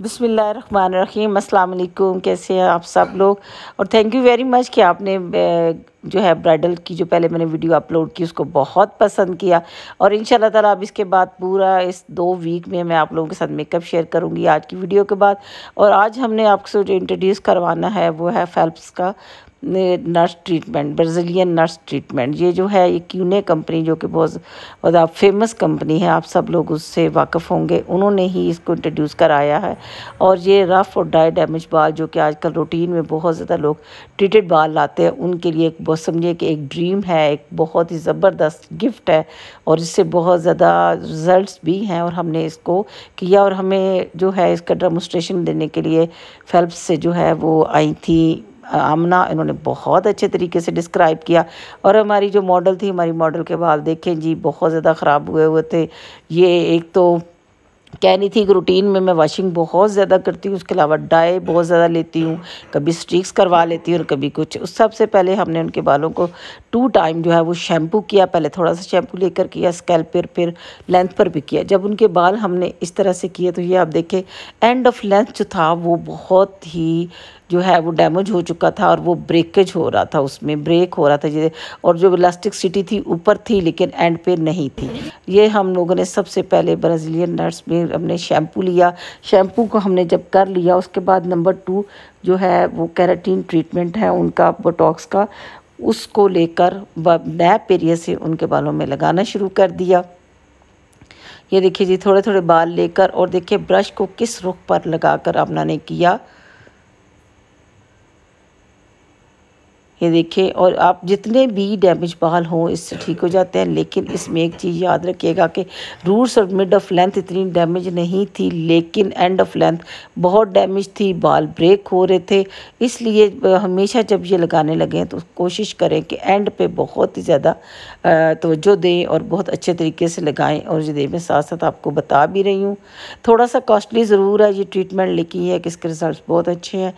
बसमीम अल्लाम कैसे हैं आप सब लोग और थैंक यू वेरी मच कि आपने जो है ब्राइडल की जो पहले मैंने वीडियो अपलोड की उसको बहुत पसंद किया और इन ताला अब इसके बाद पूरा इस दो वीक में मैं आप लोगों के साथ मेकअप शेयर करूँगी आज की वीडियो के बाद और आज हमने आपसे जो इंट्रोड्यूस करवाना है वो है फेल्प्स का nurse treatment Brazilian nurse treatment ये जो है ये क्यूने कंपनी जो कि बहुत ज़्यादा फेमस कंपनी है आप सब लोग उससे वाकफ़ होंगे उन्होंने ही इसको इंट्रोड्यूस कराया है और ये रफ़ और डाई डैमेज बाल जो कि आजकल रूटीन में बहुत ज़्यादा लोग ट्रीटेड बाल लाते हैं उनके लिए एक बहुत समझिए कि एक ड्रीम है एक बहुत ही ज़बरदस्त गिफ्ट है और इससे बहुत ज़्यादा रिज़ल्ट भी हैं और हमने इसको किया और हमें जो है इसका डेमोस्ट्रेशन देने के लिए फेल्प से जो है वो आई थी आमना इन्होंने बहुत अच्छे तरीके से डिस्क्राइब किया और हमारी जो मॉडल थी हमारी मॉडल के बाल देखें जी बहुत ज़्यादा ख़राब हुए हुए थे ये एक तो कहनी थी कि रूटीन में मैं वॉशिंग बहुत ज़्यादा करती हूँ उसके अलावा डाई बहुत ज़्यादा लेती हूँ कभी स्ट्रिक्स करवा लेती हूँ और कभी कुछ उस सबसे पहले हमने उनके बालों को टू टाइम जो है वो शैम्पू किया पहले थोड़ा सा शैम्पू लेकर किया स्कैल्प पर फिर लेंथ पर भी किया जब उनके बाल हमने इस तरह से किए तो ये आप देखें एंड ऑफ लेंथ जो था वो बहुत ही जो है वो डैमेज हो चुका था और वो ब्रेकेज हो रहा था उसमें ब्रेक हो रहा था और जो इलास्टिक सिटी थी ऊपर थी लेकिन एंड पे नहीं थी ये हम लोगों ने सबसे पहले ब्राज़ीलियन नर्स में हमने शैम्पू लिया शैम्पू को हमने जब कर लिया उसके बाद नंबर टू जो है वो कैराटीन ट्रीटमेंट है उनका बोटॉक्स का उसको लेकर नैप एरिया से उनके बालों में लगाना शुरू कर दिया ये देखिए जी थोड़े थोड़े बाल लेकर और देखिए ब्रश को किस रुख पर लगाकर अपना ने किया ये देखें और आप जितने भी डैमेज बाल हों इससे ठीक हो जाते हैं लेकिन इसमें एक चीज़ याद रखिएगा कि रूट्स और मिड ऑफ लेंथ इतनी डैमेज नहीं थी लेकिन एंड ऑफ लेंथ बहुत डैमेज थी बाल ब्रेक हो रहे थे इसलिए हमेशा जब ये लगाने लगे तो कोशिश करें कि एंड पे बहुत ही ज़्यादा तोज्जो दें और बहुत अच्छे तरीके से लगाएँ और ये मैं साथ साथ आपको बता भी रही हूँ थोड़ा सा कॉस्टली ज़रूर है ये ट्रीटमेंट लेकिन है कि इसके रिजल्ट बहुत अच्छे हैं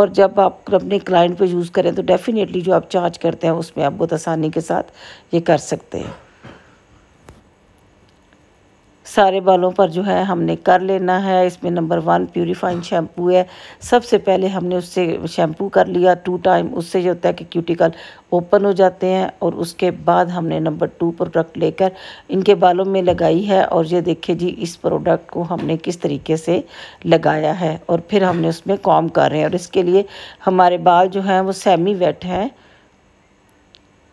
और जब आप अपने क्लाइंट पर यूज़ करें तो डेफिनेट कन्वीनियंटली जो आप चार्ज करते हैं उसमें आप बहुत आसानी के साथ ये कर सकते हैं सारे बालों पर जो है हमने कर लेना है इसमें नंबर वन प्योरीफाइंग शैम्पू है सबसे पहले हमने उससे शैम्पू कर लिया टू टाइम उससे जो होता है कि क्यूटिकल ओपन हो जाते हैं और उसके बाद हमने नंबर टू प्रोडक्ट लेकर इनके बालों में लगाई है और ये देखिए जी इस प्रोडक्ट को हमने किस तरीके से लगाया है और फिर हमने उसमें कॉम कर रहे हैं और इसके लिए हमारे बाल जो हैं वो सेमी वेट हैं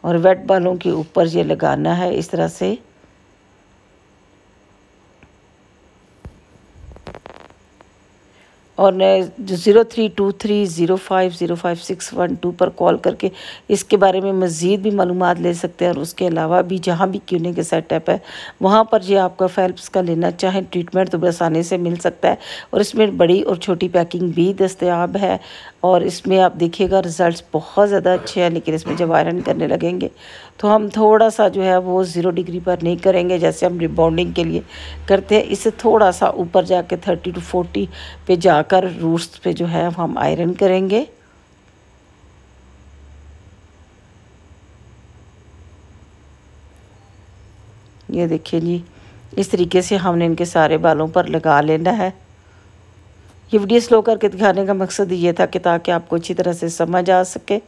और वेट बालों के ऊपर ये लगाना है इस तरह से और zero three two three zero five zero five six one two पर कॉल करके इसके बारे में मज़ीद भी मालूम ले सकते हैं और उसके अलावा भी जहाँ भी क्यूने के सेटअप है वहाँ पर जो आपका फेल्प्स का लेना चाहें ट्रीटमेंट तो आसानी से मिल सकता है और इसमें बड़ी और छोटी पैकिंग भी दस्तियाब है और इसमें आप देखिएगा रिज़ल्ट बहुत ज़्यादा अच्छे हैं लेकिन इसमें जब आयरन करने लगेंगे तो हम थोड़ा सा जो है वो ज़ीरो डिग्री पर नहीं करेंगे जैसे हम रिबाउंडिंग के लिए करते हैं इससे थोड़ा सा ऊपर जाके थर्टी टू फोर्टी पे जा लगाकर रूट्स पे जो है हम आयरन करेंगे ये देखिए जी इस तरीके से हमने इनके सारे बालों पर लगा लेना है ये वीडियो स्लो करके दिखाने का मकसद ये था कि ताकि आपको अच्छी तरह से समझ आ सके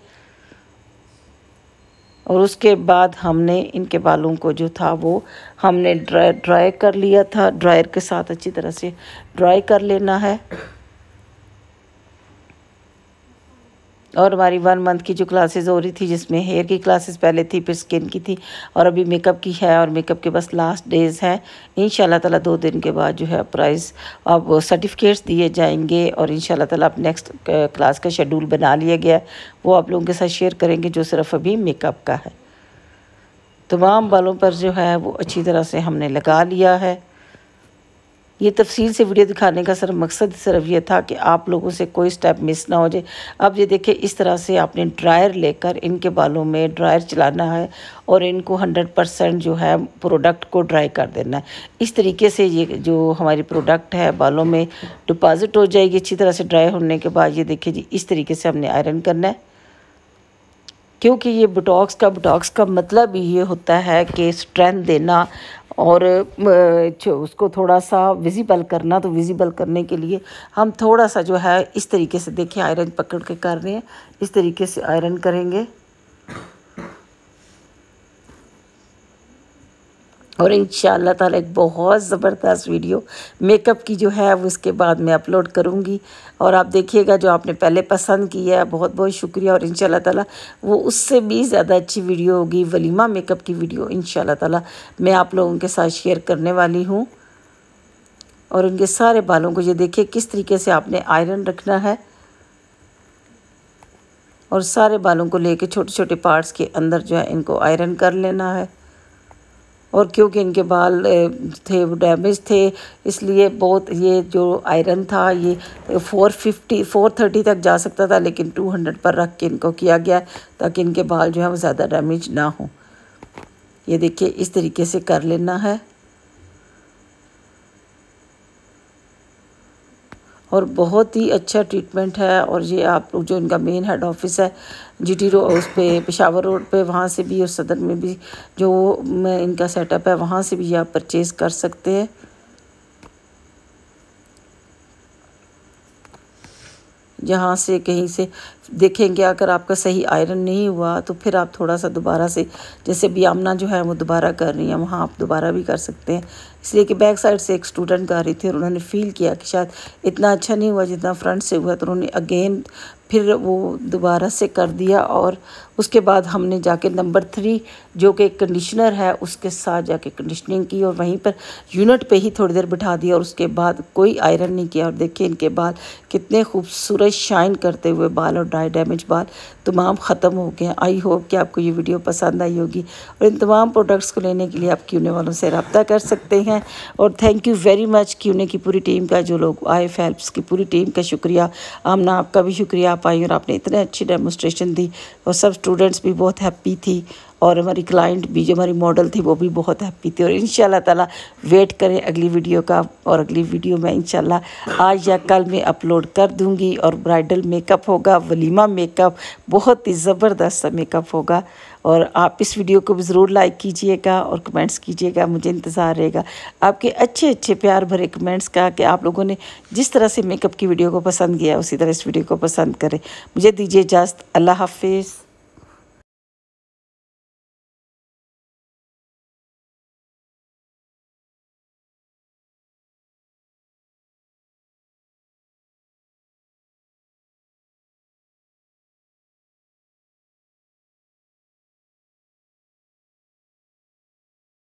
और उसके बाद हमने इनके बालों को जो था वो हमने ड्राई ड्राई कर लिया था ड्रायर के साथ अच्छी तरह से ड्राई कर लेना है और हमारी वन मंथ की जो क्लासेस हो रही थी जिसमें हेयर की क्लासेस पहले थी फिर स्किन की थी और अभी मेकअप की है और मेकअप के बस लास्ट डेज़ हैं इन ताला दो दिन के बाद जो है प्राइज़ अब सर्टिफिकेट्स दिए जाएंगे और इन ताला अब नेक्स्ट क्लास का शेड्यूल बना लिया गया है वो आप लोगों के साथ शेयर करेंगे जो सिर्फ अभी मेकअप का है तमाम बालों पर जो है वो अच्छी तरह से हमने लगा लिया है ये तफसील से वीडियो दिखाने का सर मकसद सिर्फ ये था कि आप लोगों से कोई स्टेप मिस ना हो जाए अब ये देखें इस तरह से आपने ड्रायर लेकर इनके बालों में ड्रायर चलाना है और इनको 100 परसेंट जो है प्रोडक्ट को ड्राई कर देना है इस तरीके से ये जो हमारी प्रोडक्ट है बालों में डिपॉजिट हो जाएगी अच्छी तरह से ड्राई होने के बाद ये देखिए जी इस तरीके से हमने आयरन करना है क्योंकि ये बुटॉक्स का बुटॉक्स का मतलब ये होता है कि स्ट्रेंथ देना और उसको थोड़ा सा विजिबल करना तो विजिबल करने के लिए हम थोड़ा सा जो है इस तरीके से देखें आयरन पकड़ के कर रहे हैं इस तरीके से आयरन करेंगे और इन ताला एक बहुत ज़बरदस्त वीडियो मेकअप की जो है वो उसके बाद मैं अपलोड करूँगी और आप देखिएगा जो आपने पहले पसंद किया बहुत बहुत शुक्रिया और इन ताला वो उससे भी ज़्यादा अच्छी वीडियो होगी वलीमा मेकअप की वीडियो इन ताला मैं आप लोगों के साथ शेयर करने वाली हूँ और उनके सारे बालों को ये देखिए किस तरीके से आपने आयरन रखना है और सारे बालों को लेके छोटे छोटे पार्ट्स के अंदर जो है इनको आयरन कर लेना है और क्योंकि इनके बाल थे वो डैमेज थे इसलिए बहुत ये जो आयरन था ये फोर फिफ्टी फोर थर्टी तक जा सकता था लेकिन टू हंड्रेड पर रख के इनको किया गया ताकि इनके बाल जो है वो ज़्यादा डैमेज ना हो ये देखिए इस तरीके से कर लेना है और बहुत ही अच्छा ट्रीटमेंट है और ये आप लोग जो इनका मेन हेड ऑफिस है जीटी रो उस पर पेशावर रोड पे वहाँ से भी और सदर में भी जो इनका सेटअप है वहाँ से भी आप परचेज़ कर सकते हैं जहाँ से कहीं से देखेंगे अगर आपका सही आयरन नहीं हुआ तो फिर आप थोड़ा सा दोबारा से जैसे ब्यामना जो है वो दोबारा कर रही हैं वहाँ आप दोबारा भी कर सकते हैं इसलिए कि बैक साइड से एक स्टूडेंट गा रही थी और उन्होंने फील किया कि शायद इतना अच्छा नहीं हुआ जितना फ्रंट से हुआ तो उन्होंने अगेन फिर वो दोबारा से कर दिया और उसके बाद हमने जाके नंबर थ्री जो कि कंडीशनर है उसके साथ जाके कंडीशनिंग की और वहीं पर यूनिट पे ही थोड़ी देर बिठा दिया और उसके बाद कोई आयरन नहीं किया और देखिए इनके बाल कितने खूबसूरत शाइन करते हुए बाल और ड्राई डैमेज बाल तमाम ख़त्म हो गए आई होप कि आपको ये वीडियो पसंद आई होगी और इन तमाम प्रोडक्ट्स को लेने के लिए आप क्यूने वालों से रबता कर सकते हैं और थैंक यू वेरी मच क्यूने की पूरी टीम का जो लोग आए फेल्प्स की पूरी टीम का शुक्रिया आमना आपका भी शुक्रिया पाई और आपने इतने अच्छी डेमोस्ट्रेशन दी और सब स्टूडेंट्स भी बहुत हैप्पी थी और हमारी क्लाइंट भी जो हमारी मॉडल थी वो भी बहुत हैप्पी थी और इन ताला वेट करें अगली वीडियो का और अगली वीडियो मैं इन आज या कल मैं अपलोड कर दूँगी और ब्राइडल मेकअप होगा वलीमा मेकअप बहुत ही ज़बरदस्त मेकअप होगा और आप इस वीडियो को भी ज़रूर लाइक कीजिएगा और कमेंट्स कीजिएगा मुझे इंतज़ार रहेगा आपके अच्छे अच्छे प्यार भरे कमेंट्स का कि आप लोगों ने जिस तरह से मेकअप की वीडियो को पसंद किया उसी तरह इस वीडियो को पसंद करें मुझे दीजिए इजाज़त अल्लाह हाफिज़